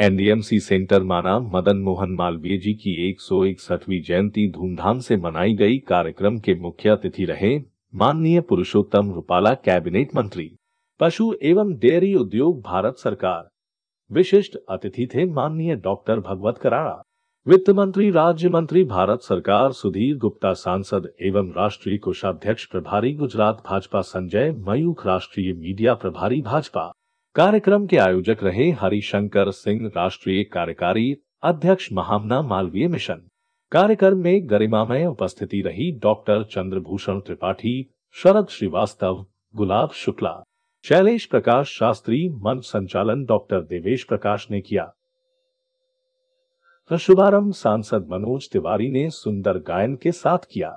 NDMC centre माना मदन मोहन मालवीय जी की एक सौ इकसठवीं जयंती धूमधाम से मनाई गई कार्यक्रम के मुख्य अतिथि रहे माननीय पुरुषोत्तम रूपाला कैबिनेट मंत्री पशु एवं डेयरी उद्योग भारत सरकार विशिष्ट अतिथि थे माननीय डॉक्टर भगवत कराड़ा वित्त मंत्री राज्य मंत्री भारत सरकार सुधीर गुप्ता सांसद एवं राष्ट्रीय कोषाध्यक्ष प्रभारी गुजरात भाजपा संजय मयूख राष्ट्रीय मीडिया प्रभारी भाजपा कार्यक्रम के आयोजक रहे हरिशंकर सिंह राष्ट्रीय कार्यकारी अध्यक्ष महामना मालवीय मिशन कार्यक्रम में गरिमामय उपस्थिति रही डॉक्टर चंद्रभूषण त्रिपाठी शरद श्रीवास्तव गुलाब शुक्ला शैलेश प्रकाश शास्त्री मंच संचालन डॉक्टर देवेश प्रकाश ने किया शुभारंभ सांसद मनोज तिवारी ने सुंदर गायन के साथ किया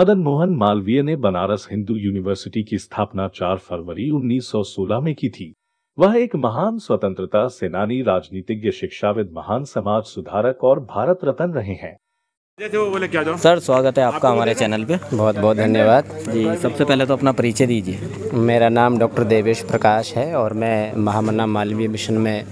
मदन मोहन मालवीय ने बनारस हिंदू यूनिवर्सिटी की स्थापना 4 फरवरी 1916 में की थी वह एक महान स्वतंत्रता सेनानी राजनीतिज्ञ शिक्षाविद महान समाज सुधारक और भारत रत्न रहे हैं सर स्वागत है आपका हमारे चैनल पे बहुत बहुत धन्यवाद जी सबसे पहले तो अपना परिचय दीजिए मेरा नाम डॉक्टर देवेश प्रकाश है और मैं महामना मालवीय मिशन में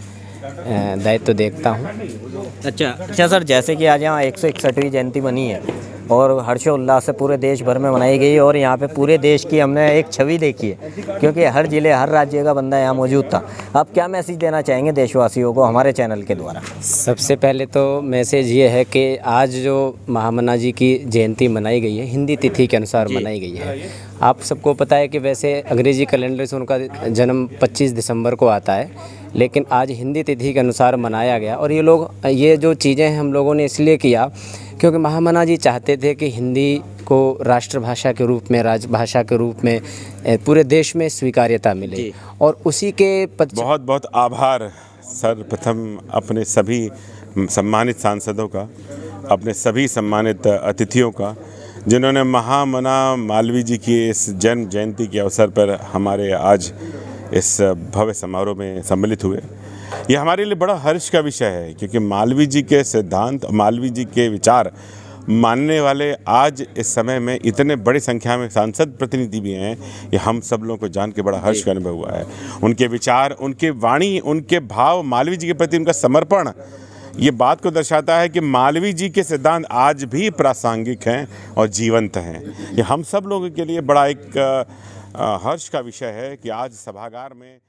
दायित्व तो देखता हूँ अच्छा अच्छा सर जैसे कि आज यहाँ एक सौ इकसठवीं जयंती बनी है और हर्षोल्लास से पूरे देश भर में मनाई गई और यहाँ पे पूरे देश की हमने एक छवि देखी है क्योंकि हर ज़िले हर राज्य का बंदा यहाँ मौजूद था आप क्या मैसेज देना चाहेंगे देशवासियों को हमारे चैनल के द्वारा सबसे पहले तो मैसेज ये है कि आज जो महामना जी की जयंती मनाई गई है हिंदी तिथि के अनुसार मनाई गई है आप सबको पता है कि वैसे अंग्रेजी कैलेंडर से उनका जन्म पच्चीस दिसंबर को आता है लेकिन आज हिंदी तिथि के अनुसार मनाया गया और ये लोग ये जो चीज़ें हम लोगों ने इसलिए किया क्योंकि महामना जी चाहते थे कि हिंदी को राष्ट्रभाषा के रूप में राजभाषा के रूप में पूरे देश में स्वीकार्यता मिले और उसी के पत... बहुत बहुत आभार सर्वप्रथम अपने सभी सम्मानित सांसदों का अपने सभी सम्मानित अतिथियों का जिन्होंने महामना मालवी जी की इस जन्म जयंती के अवसर पर हमारे आज इस भव्य समारोह में सम्मिलित हुए ये हमारे लिए बड़ा हर्ष का विषय है क्योंकि मालवी जी के सिद्धांत मालवी जी के विचार मानने वाले आज इस समय में इतने बड़ी संख्या में सांसद प्रतिनिधि भी हैं ये हम सब लोगों को जान के बड़ा हर्ष का अनुभव हुआ है उनके विचार उनके वाणी उनके भाव मालवी जी के प्रति उनका समर्पण ये बात को दर्शाता है कि मालवी जी के सिद्धांत आज भी प्रासंगिक हैं और जीवंत हैं ये हम सब लोगों के लिए बड़ा एक हर्ष का विषय है कि आज सभागार में